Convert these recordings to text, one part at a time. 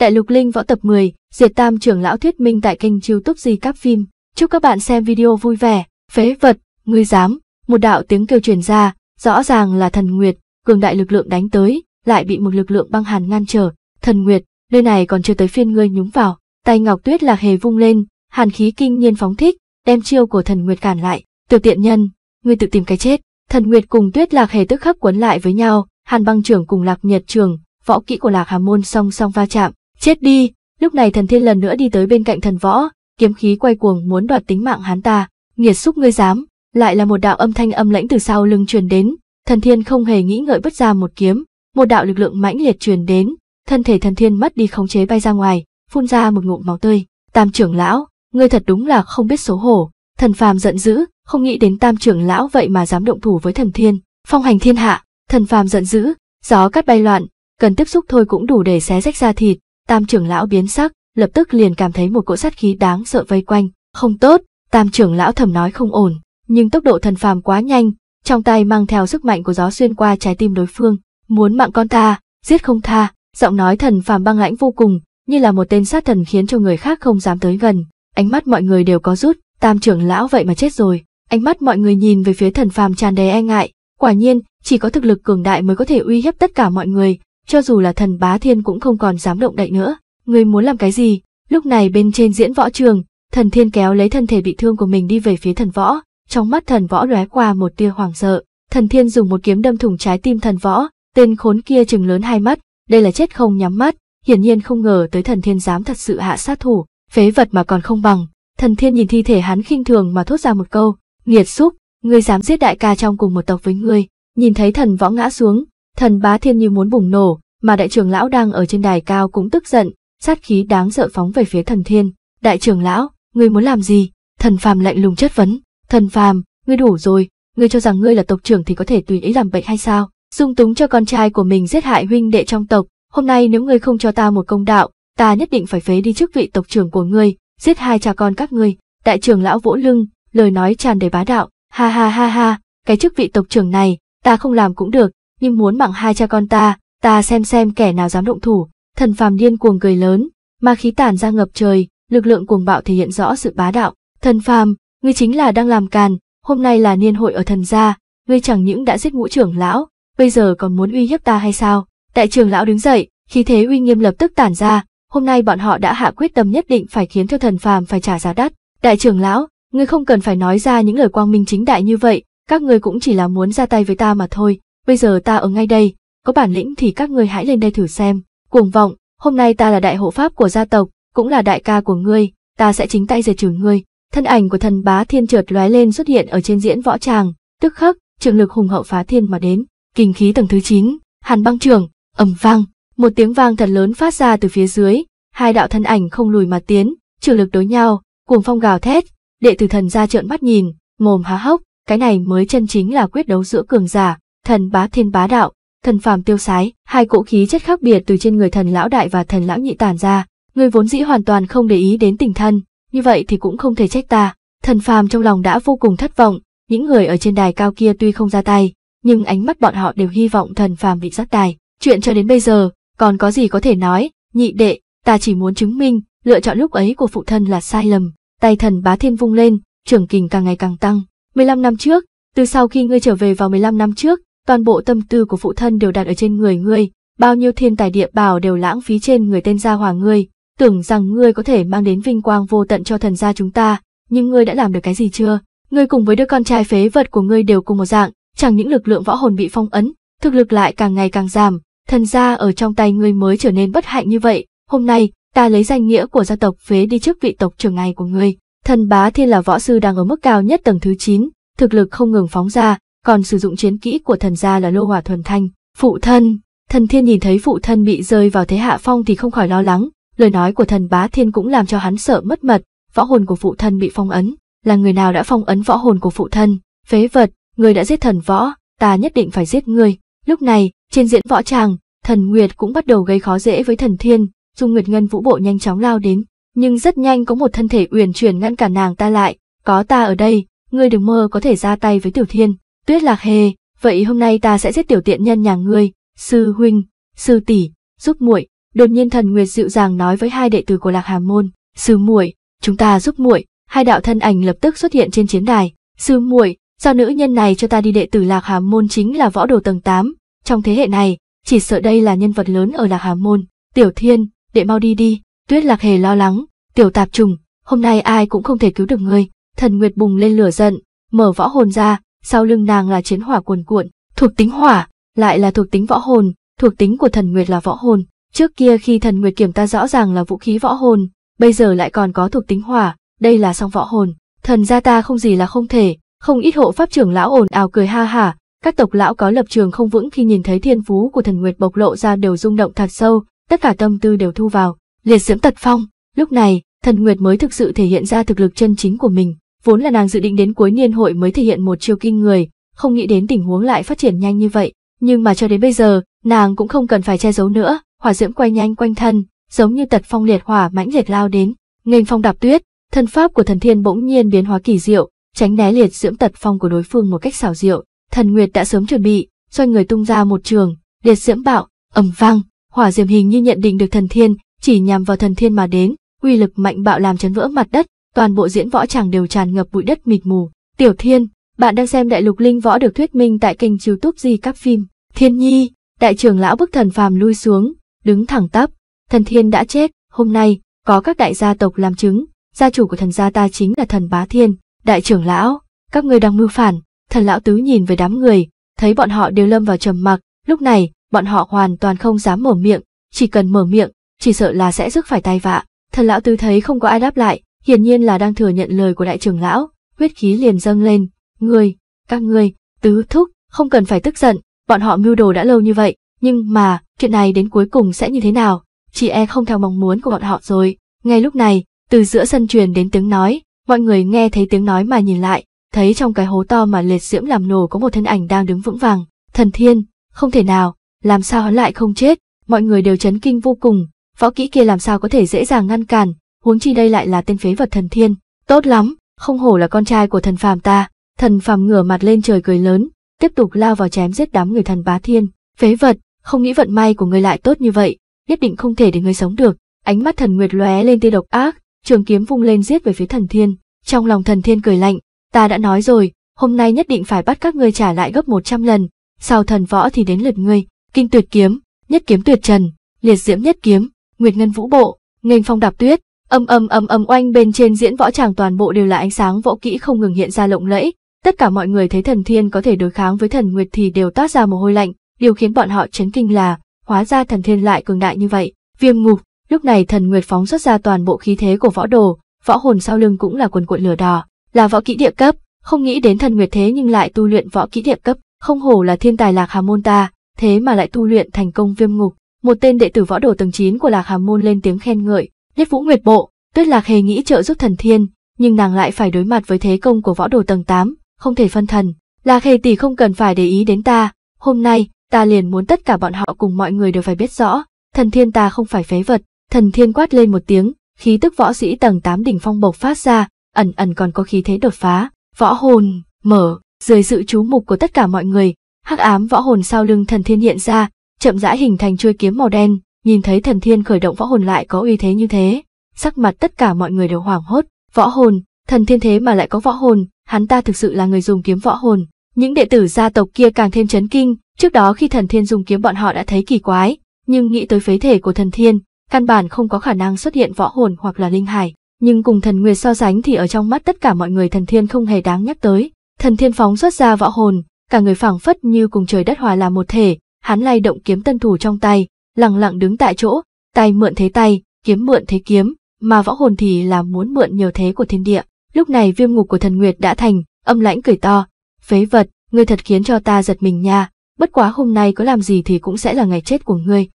Đại lục linh võ tập 10, Diệt Tam trưởng lão thuyết minh tại kênh youtube Di Các Phim. Chúc các bạn xem video vui vẻ, phế vật, ngươi dám, một đạo tiếng kêu truyền ra, rõ ràng là thần nguyệt, cường đại lực lượng đánh tới, lại bị một lực lượng băng hàn ngăn trở. Thần nguyệt, nơi này còn chưa tới phiên ngươi nhúng vào, tay ngọc tuyết lạc hề vung lên, hàn khí kinh nhiên phóng thích, đem chiêu của thần nguyệt cản lại, tiểu tiện nhân, ngươi tự tìm cái chết. Thần nguyệt cùng tuyết lạc hề tức khắc quấn lại với nhau, hàn băng trưởng cùng lạc nhật trưởng, võ kỹ của lạc hà môn song song va chạm Chết đi, lúc này thần thiên lần nữa đi tới bên cạnh thần võ, kiếm khí quay cuồng muốn đoạt tính mạng hắn ta, nghiệt xúc ngươi dám, lại là một đạo âm thanh âm lãnh từ sau lưng truyền đến, thần thiên không hề nghĩ ngợi bất ra một kiếm, một đạo lực lượng mãnh liệt truyền đến, thân thể thần thiên mất đi khống chế bay ra ngoài, phun ra một ngụm máu tươi. Tam trưởng lão, ngươi thật đúng là không biết xấu hổ, thần phàm giận dữ, không nghĩ đến tam trưởng lão vậy mà dám động thủ với thần thiên, phong hành thiên hạ, thần phàm giận dữ, gió cắt bay loạn, cần tiếp xúc thôi cũng đủ để xé rách ra thịt, Tam trưởng lão biến sắc, lập tức liền cảm thấy một cỗ sát khí đáng sợ vây quanh, không tốt, tam trưởng lão thầm nói không ổn, nhưng tốc độ thần phàm quá nhanh, trong tay mang theo sức mạnh của gió xuyên qua trái tim đối phương, muốn mạng con ta, giết không tha, giọng nói thần phàm băng lãnh vô cùng, như là một tên sát thần khiến cho người khác không dám tới gần, ánh mắt mọi người đều có rút, tam trưởng lão vậy mà chết rồi, ánh mắt mọi người nhìn về phía thần phàm tràn đầy e ngại, quả nhiên, chỉ có thực lực cường đại mới có thể uy hiếp tất cả mọi người, cho dù là thần bá thiên cũng không còn dám động đậy nữa. Người muốn làm cái gì? Lúc này bên trên diễn võ trường, thần thiên kéo lấy thân thể bị thương của mình đi về phía thần võ, trong mắt thần võ lóe qua một tia hoảng sợ. Thần thiên dùng một kiếm đâm thủng trái tim thần võ, tên khốn kia chừng lớn hai mắt, đây là chết không nhắm mắt, hiển nhiên không ngờ tới thần thiên dám thật sự hạ sát thủ, phế vật mà còn không bằng. Thần thiên nhìn thi thể hắn khinh thường mà thốt ra một câu, nghiệt xúc, ngươi dám giết đại ca trong cùng một tộc với ngươi, nhìn thấy thần võ ngã xuống, Thần bá thiên như muốn bùng nổ, mà đại trưởng lão đang ở trên đài cao cũng tức giận, sát khí đáng sợ phóng về phía thần thiên. Đại trưởng lão, ngươi muốn làm gì? Thần phàm lạnh lùng chất vấn. Thần phàm, ngươi đủ rồi, ngươi cho rằng ngươi là tộc trưởng thì có thể tùy ý làm bệnh hay sao? Dung túng cho con trai của mình giết hại huynh đệ trong tộc, hôm nay nếu ngươi không cho ta một công đạo, ta nhất định phải phế đi chức vị tộc trưởng của ngươi, giết hai cha con các ngươi. Đại trưởng lão vỗ lưng, lời nói tràn đầy bá đạo, ha ha ha ha, cái chức vị tộc trưởng này, ta không làm cũng được, nhưng muốn bằng hai cha con ta, ta xem xem kẻ nào dám động thủ. Thần phàm điên cuồng cười lớn, ma khí tản ra ngập trời, lực lượng cuồng bạo thể hiện rõ sự bá đạo. Thần phàm, ngươi chính là đang làm càn, hôm nay là niên hội ở thần gia, ngươi chẳng những đã giết ngũ trưởng lão, bây giờ còn muốn uy hiếp ta hay sao? Đại trưởng lão đứng dậy, khí thế uy nghiêm lập tức tản ra, hôm nay bọn họ đã hạ quyết tâm nhất định phải khiến cho thần phàm phải trả giá đắt. Đại trưởng lão, ngươi không cần phải nói ra những lời quang minh chính đại như vậy, các ngươi cũng chỉ là muốn ra tay với ta mà thôi bây giờ ta ở ngay đây, có bản lĩnh thì các ngươi hãy lên đây thử xem. Cuồng vọng, hôm nay ta là đại hộ pháp của gia tộc, cũng là đại ca của ngươi, ta sẽ chính tay diệt trừ ngươi. Thân ảnh của thần bá thiên chợt lóe lên xuất hiện ở trên diễn võ tràng, tức khắc, trường lực hùng hậu phá thiên mà đến, kinh khí tầng thứ 9, hàn băng trưởng, ầm vang, một tiếng vang thật lớn phát ra từ phía dưới, hai đạo thân ảnh không lùi mà tiến, trường lực đối nhau, cuồng phong gào thét, đệ tử thần gia trợn mắt nhìn, mồm há hốc, cái này mới chân chính là quyết đấu giữa cường giả, thần bá thiên bá đạo, thần phàm tiêu sái, hai cỗ khí chất khác biệt từ trên người thần lão đại và thần lão nhị tản ra, người vốn dĩ hoàn toàn không để ý đến tình thân, như vậy thì cũng không thể trách ta. Thần phàm trong lòng đã vô cùng thất vọng, những người ở trên đài cao kia tuy không ra tay, nhưng ánh mắt bọn họ đều hy vọng thần phàm bị giác đài. Chuyện cho đến bây giờ, còn có gì có thể nói, nhị đệ, ta chỉ muốn chứng minh, lựa chọn lúc ấy của phụ thân là sai lầm. Tay thần bá thiên vung lên, trưởng kình càng ngày càng tăng. 15 năm trước, từ sau khi ngươi trở về vào 15 năm trước, toàn bộ tâm tư của phụ thân đều đặt ở trên người ngươi, bao nhiêu thiên tài địa bảo đều lãng phí trên người tên gia hòa ngươi, tưởng rằng ngươi có thể mang đến vinh quang vô tận cho thần gia chúng ta, nhưng ngươi đã làm được cái gì chưa? Ngươi cùng với đứa con trai phế vật của ngươi đều cùng một dạng, chẳng những lực lượng võ hồn bị phong ấn, thực lực lại càng ngày càng giảm, thần gia ở trong tay ngươi mới trở nên bất hạnh như vậy, hôm nay, ta lấy danh nghĩa của gia tộc phế đi trước vị tộc trưởng ngài của ngươi. Thần bá thiên là võ sư đang ở mức cao nhất tầng thứ 9, thực lực không ngừng phóng ra, còn sử dụng chiến kỹ của thần gia là lô hỏa thuần thanh. Phụ thân, thần thiên nhìn thấy phụ thân bị rơi vào thế hạ phong thì không khỏi lo lắng, lời nói của thần bá thiên cũng làm cho hắn sợ mất mật, võ hồn của phụ thân bị phong ấn, là người nào đã phong ấn võ hồn của phụ thân, phế vật, người đã giết thần võ, ta nhất định phải giết người. Lúc này, trên diễn võ tràng, thần Nguyệt cũng bắt đầu gây khó dễ với thần thiên, dùng Nguyệt Ngân vũ bộ nhanh chóng lao đến, nhưng rất nhanh có một thân thể uyển chuyển ngăn cả nàng ta lại, có ta ở đây, ngươi đừng mơ có thể ra tay với tiểu thiên Tuyết lạc hề, vậy hôm nay ta sẽ giết tiểu tiện nhân nhà ngươi, sư huynh, sư tỷ, giúp muội. Đột nhiên thần Nguyệt dịu dàng nói với hai đệ tử của Lạc Hà môn, sư muội, chúng ta giúp muội. Hai đạo thân ảnh lập tức xuất hiện trên chiến đài, sư muội, giao nữ nhân này cho ta đi đệ tử Lạc Hà môn chính là võ đồ tầng 8, trong thế hệ này, chỉ sợ đây là nhân vật lớn ở Lạc Hà môn. Tiểu Thiên, đệ mau đi đi, Tuyết Lạc hề lo lắng, tiểu tạp trùng, hôm nay ai cũng không thể cứu được ngươi. Thần Nguyệt bùng lên lửa giận, mở võ hồn ra, sau lưng nàng là chiến hỏa cuồn cuộn, thuộc tính hỏa, lại là thuộc tính võ hồn, thuộc tính của thần nguyệt là võ hồn. Trước kia khi thần nguyệt kiểm ta rõ ràng là vũ khí võ hồn, bây giờ lại còn có thuộc tính hỏa, đây là song võ hồn. Thần gia ta không gì là không thể, không ít hộ pháp trưởng lão ồn ào cười ha hả, các tộc lão có lập trường không vững khi nhìn thấy thiên phú của thần nguyệt bộc lộ ra đều rung động thật sâu, tất cả tâm tư đều thu vào, liệt diễm tật phong. Lúc này, thần nguyệt mới thực sự thể hiện ra thực lực chân chính của mình. Vốn là nàng dự định đến cuối niên hội mới thể hiện một chiêu kinh người, không nghĩ đến tình huống lại phát triển nhanh như vậy, nhưng mà cho đến bây giờ, nàng cũng không cần phải che giấu nữa, hỏa diễm quay nhanh quanh thân, giống như tật phong liệt hỏa mãnh liệt lao đến, nghênh phong đạp tuyết, thân pháp của thần thiên bỗng nhiên biến hóa kỳ diệu, tránh né liệt diễm tật phong của đối phương một cách xảo diệu, thần nguyệt đã sớm chuẩn bị, xoay người tung ra một trường, liệt diễm bạo, ầm vang, hỏa diễm hình như nhận định được thần thiên, chỉ nhằm vào thần thiên mà đến, uy lực mạnh bạo làm chấn vỡ mặt đất, toàn bộ diễn võ chẳng đều tràn ngập bụi đất mịt mù. Tiểu Thiên, bạn đang xem đại lục linh võ được thuyết minh tại kênh youtube di các phim. Thiên Nhi, đại trưởng lão bức thần phàm lui xuống, đứng thẳng tắp. Thần Thiên đã chết, hôm nay, có các đại gia tộc làm chứng, gia chủ của thần gia ta chính là thần bá thiên. Đại trưởng lão, các ngươi đang mưu phản, thần lão tứ nhìn về đám người, thấy bọn họ đều lâm vào trầm mặc, lúc này, bọn họ hoàn toàn không dám mở miệng, chỉ cần mở miệng, chỉ sợ là sẽ rước phải tai vạ. Thần lão tứ thấy không có ai đáp lại, hiển nhiên là đang thừa nhận lời của đại trưởng lão, huyết khí liền dâng lên, người, các người tứ thúc, không cần phải tức giận, bọn họ mưu đồ đã lâu như vậy, nhưng mà, chuyện này đến cuối cùng sẽ như thế nào, chị e không theo mong muốn của bọn họ rồi, ngay lúc này, từ giữa sân truyền đến tiếng nói, mọi người nghe thấy tiếng nói mà nhìn lại, thấy trong cái hố to mà liệt diễm làm nổ có một thân ảnh đang đứng vững vàng, thần thiên, không thể nào, làm sao hắn lại không chết, mọi người đều chấn kinh vô cùng, võ kỹ kia làm sao có thể dễ dàng ngăn cản, huống chi đây lại là tên phế vật thần thiên. Tốt lắm, không hổ là con trai của thần phàm ta. Thần phàm ngửa mặt lên trời cười lớn, tiếp tục lao vào chém giết đám người thần bá thiên. Phế vật, không nghĩ vận may của người lại tốt như vậy, nhất định không thể để người sống được. Ánh mắt thần nguyệt lóe lên tia độc ác, trường kiếm vung lên giết về phía thần thiên. Trong lòng thần thiên cười lạnh, ta đã nói rồi, hôm nay nhất định phải bắt các ngươi trả lại gấp 100 lần, sau thần võ thì đến lượt ngươi, kinh tuyệt kiếm, nhất kiếm tuyệt trần, liệt diễm nhất kiếm, nguyệt ngân vũ bộ, nghênh phong đạp tuyết, Âm âm âm âm oanh bên trên diễn võ tràng toàn bộ đều là ánh sáng võ kỹ không ngừng hiện ra lộng lẫy, tất cả mọi người thấy thần thiên có thể đối kháng với thần nguyệt thì đều toát ra mồ hôi lạnh, điều khiến bọn họ chấn kinh là, hóa ra thần thiên lại cường đại như vậy. Viêm ngục, lúc này thần nguyệt phóng xuất ra toàn bộ khí thế của võ đồ, võ hồn sau lưng cũng là quần cuộn lửa đỏ, là võ kỹ địa cấp, không nghĩ đến thần nguyệt thế nhưng lại tu luyện võ kỹ địa cấp, không hổ là thiên tài lạc hà môn ta, thế mà lại tu luyện thành công viêm ngục. Một tên đệ tử võ đồ tầng 9 của lạc hà môn lên tiếng khen ngợi, Nhất Vũ Nguyệt Bộ, Tuyết Lạc Hề nghĩ trợ giúp Thần Thiên, nhưng nàng lại phải đối mặt với thế công của võ đồ tầng 8, không thể phân thần. Lạc Hề tỷ không cần phải để ý đến ta, hôm nay ta liền muốn tất cả bọn họ cùng mọi người đều phải biết rõ, Thần Thiên ta không phải phế vật. Thần Thiên quát lên một tiếng, khí tức võ sĩ tầng 8 đỉnh phong bộc phát ra, ẩn ẩn còn có khí thế đột phá, võ hồn mở, dưới sự chú mục của tất cả mọi người, hắc ám võ hồn sau lưng Thần Thiên hiện ra, chậm rãi hình thành chuôi kiếm màu đen, Nhìn thấy thần thiên khởi động võ hồn lại có uy thế như thế, sắc mặt tất cả mọi người đều hoảng hốt, võ hồn, thần thiên thế mà lại có võ hồn, hắn ta thực sự là người dùng kiếm võ hồn. Những đệ tử gia tộc kia càng thêm chấn kinh, trước đó khi thần thiên dùng kiếm bọn họ đã thấy kỳ quái, nhưng nghĩ tới phế thể của thần thiên, căn bản không có khả năng xuất hiện võ hồn hoặc là linh hải. Nhưng cùng thần nguyệt so sánh thì ở trong mắt tất cả mọi người thần thiên không hề đáng nhắc tới. Thần thiên phóng xuất ra võ hồn, cả người phảng phất như cùng trời đất hòa làm một thể, hắn lay động kiếm tân thủ trong tay, lặng lặng đứng tại chỗ, tay mượn thế tay, kiếm mượn thế kiếm, mà võ hồn thì là muốn mượn nhiều thế của thiên địa. Lúc này viêm ngục của thần nguyệt đã thành, âm lãnh cười to, phế vật, ngươi thật khiến cho ta giật mình nha, bất quá hôm nay có làm gì thì cũng sẽ là ngày chết của ngươi.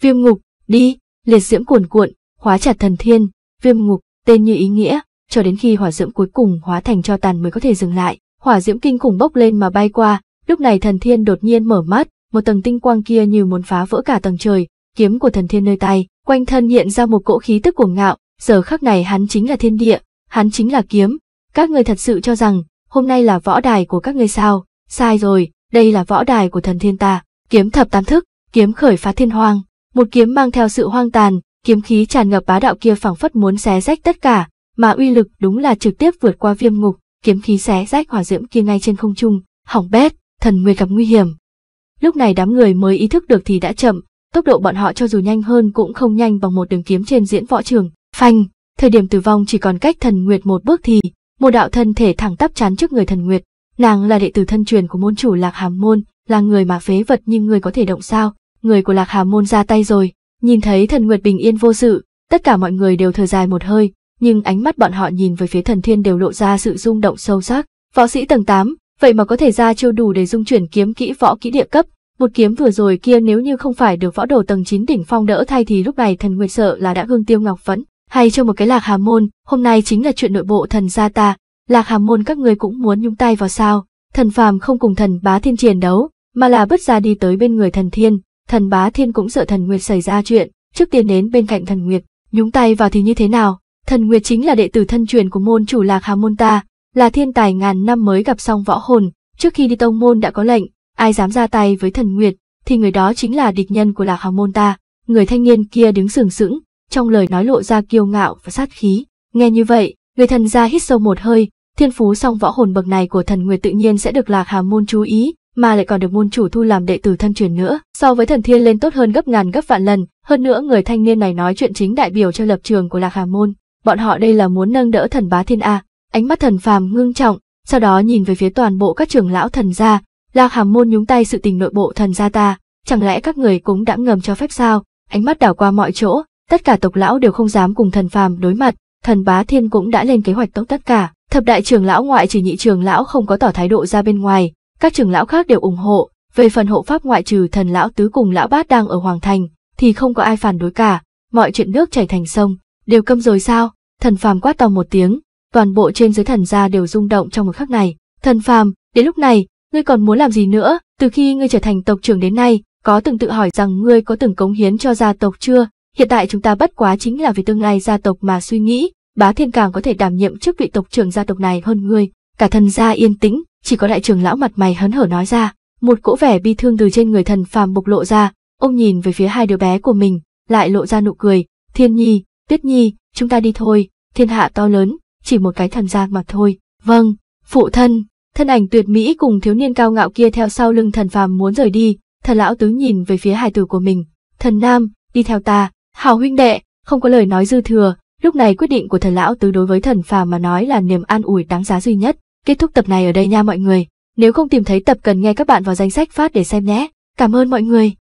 Viêm ngục, đi, liệt diễm cuồn cuộn, hóa chặt thần thiên, viêm ngục, tên như ý nghĩa, cho đến khi hỏa diễm cuối cùng hóa thành cho tàn mới có thể dừng lại. Hỏa diễm kinh khủng bốc lên mà bay qua, lúc này thần thiên đột nhiên mở mắt, một tầng tinh quang kia như muốn phá vỡ cả tầng trời, kiếm của thần thiên nơi tay, quanh thân hiện ra một cỗ khí tức cuồng ngạo, giờ khắc này hắn chính là thiên địa, hắn chính là kiếm. Các người thật sự cho rằng, hôm nay là võ đài của các ngươi sao? Sai rồi, đây là võ đài của thần thiên ta, kiếm thập tam thức, kiếm khởi phá thiên hoang, một kiếm mang theo sự hoang tàn, kiếm khí tràn ngập bá đạo kia phảng phất muốn xé rách tất cả, mà uy lực đúng là trực tiếp vượt qua viêm ngục, kiếm khí xé rách hỏa diễm kia ngay trên không trung, hỏng bét, thần người gặp nguy hiểm. Lúc này đám người mới ý thức được thì đã chậm, tốc độ bọn họ cho dù nhanh hơn cũng không nhanh bằng một đường kiếm trên diễn võ trường. Phanh, thời điểm tử vong chỉ còn cách thần nguyệt một bước thì, một đạo thân thể thẳng tắp chắn trước người thần nguyệt. Nàng là đệ tử thân truyền của môn chủ Lạc Hàm Môn, là người mà phế vật nhưng người có thể động sao, người của Lạc Hàm Môn ra tay rồi. Nhìn thấy thần nguyệt bình yên vô sự, tất cả mọi người đều thở dài một hơi, nhưng ánh mắt bọn họ nhìn về phía thần thiên đều lộ ra sự rung động sâu sắc. Võ sĩ tầng 8, vậy mà có thể ra chiêu đủ để dung chuyển kiếm kỹ võ kỹ địa cấp, một kiếm vừa rồi kia nếu như không phải được võ đồ tầng 9 đỉnh phong đỡ thay thì lúc này thần nguyệt sợ là đã gương tiêu ngọc phẫn, hay cho một cái lạc hà môn, hôm nay chính là chuyện nội bộ thần gia ta, lạc hà môn các người cũng muốn nhúng tay vào sao, thần phàm không cùng thần bá thiên chiến đấu, mà là bất ra đi tới bên người thần thiên, thần bá thiên cũng sợ thần nguyệt xảy ra chuyện, trước tiên đến bên cạnh thần nguyệt, nhúng tay vào thì như thế nào, thần nguyệt chính là đệ tử thân truyền của môn chủ lạc hà môn ta, là thiên tài ngàn năm mới gặp xong võ hồn, trước khi đi tông môn đã có lệnh, ai dám ra tay với thần nguyệt, thì người đó chính là địch nhân của lạc hào môn ta. Người thanh niên kia đứng sừng sững, trong lời nói lộ ra kiêu ngạo và sát khí. Nghe như vậy, người thần gia hít sâu một hơi, thiên phú song võ hồn bậc này của thần nguyệt tự nhiên sẽ được lạc hào môn chú ý, mà lại còn được môn chủ thu làm đệ tử thân truyền nữa. So với thần thiên lên tốt hơn gấp ngàn gấp vạn lần, hơn nữa người thanh niên này nói chuyện chính đại biểu cho lập trường của lạc hà môn. Bọn họ đây là muốn nâng đỡ thần bá thiên A ánh mắt thần phàm ngưng trọng, sau đó nhìn về phía toàn bộ các trưởng lão thần gia, Lạc Hàm Môn nhúng tay sự tình nội bộ thần gia ta, chẳng lẽ các người cũng đã ngầm cho phép sao? Ánh mắt đảo qua mọi chỗ, tất cả tộc lão đều không dám cùng thần phàm đối mặt, thần bá thiên cũng đã lên kế hoạch tốt tất cả, thập đại trưởng lão ngoại trừ nhị trưởng lão không có tỏ thái độ ra bên ngoài, các trưởng lão khác đều ủng hộ, về phần hộ pháp ngoại trừ thần lão tứ cùng lão bát đang ở hoàng thành, thì không có ai phản đối cả, mọi chuyện nước chảy thành sông, đều câm rồi sao? Thần phàm quát to một tiếng, toàn bộ trên giới thần gia đều rung động trong một khắc này. Thần phàm, đến lúc này, ngươi còn muốn làm gì nữa? Từ khi ngươi trở thành tộc trưởng đến nay, có từng tự hỏi rằng ngươi có từng cống hiến cho gia tộc chưa? Hiện tại chúng ta bất quá chính là vì tương lai gia tộc mà suy nghĩ, bá thiên càng có thể đảm nhiệm chức vị tộc trưởng gia tộc này hơn ngươi. Cả thần gia yên tĩnh, chỉ có đại trưởng lão mặt mày hớn hở nói ra, một cỗ vẻ bi thương từ trên người thần phàm bộc lộ ra, ông nhìn về phía hai đứa bé của mình, lại lộ ra nụ cười, thiên nhi, tuyết nhi, chúng ta đi thôi, thiên hạ to lớn, chỉ một cái thần giang mà thôi. Vâng, phụ thân, thân ảnh tuyệt mỹ cùng thiếu niên cao ngạo kia theo sau lưng thần phàm muốn rời đi, thần lão tứ nhìn về phía hài tử của mình. Thần nam, đi theo ta, hào huynh đệ, không có lời nói dư thừa, lúc này quyết định của thần lão tứ đối với thần phàm mà nói là niềm an ủi đáng giá duy nhất. Kết thúc tập này ở đây nha mọi người, nếu không tìm thấy tập cần nghe các bạn vào danh sách phát để xem nhé. Cảm ơn mọi người.